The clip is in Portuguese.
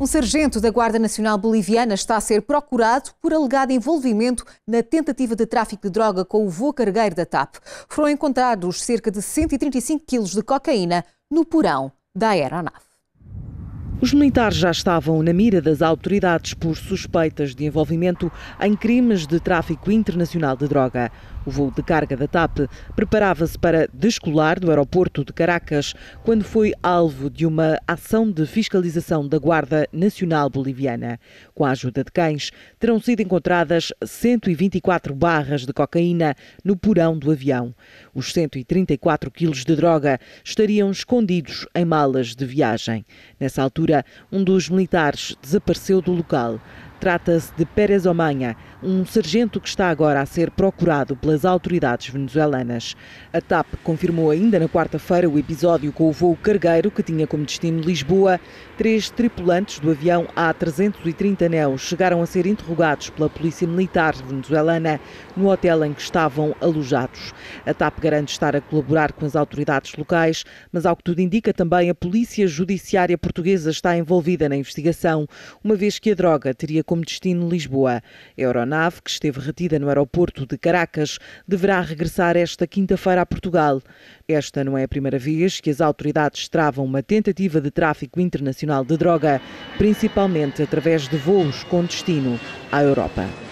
Um sargento da Guarda Nacional Boliviana está a ser procurado por alegado envolvimento na tentativa de tráfico de droga com o voo cargueiro da TAP. Foram encontrados cerca de 135 quilos de cocaína no porão da aeronave. Os militares já estavam na mira das autoridades por suspeitas de envolvimento em crimes de tráfico internacional de droga. O voo de carga da TAP preparava-se para descolar do aeroporto de Caracas quando foi alvo de uma ação de fiscalização da Guarda Nacional Boliviana. Com a ajuda de cães, terão sido encontradas 124 barras de cocaína no porão do avião. Os 134 quilos de droga estariam escondidos em malas de viagem. Nessa altura, altura, um dos militares desapareceu do local. Trata-se de Pérez Omanha, um sargento que está agora a ser procurado pelas autoridades venezuelanas. A TAP confirmou ainda na quarta-feira o episódio com o voo cargueiro que tinha como destino Lisboa. Três tripulantes do avião A330 NEO chegaram a ser interrogados pela Polícia Militar venezuelana no hotel em que estavam alojados. A TAP garante estar a colaborar com as autoridades locais, mas ao que tudo indica também a Polícia Judiciária Portuguesa está envolvida na investigação, uma vez que a droga teria como destino Lisboa. A aeronave, que esteve retida no aeroporto de Caracas, deverá regressar esta quinta-feira a Portugal. Esta não é a primeira vez que as autoridades travam uma tentativa de tráfico internacional de droga, principalmente através de voos com destino à Europa.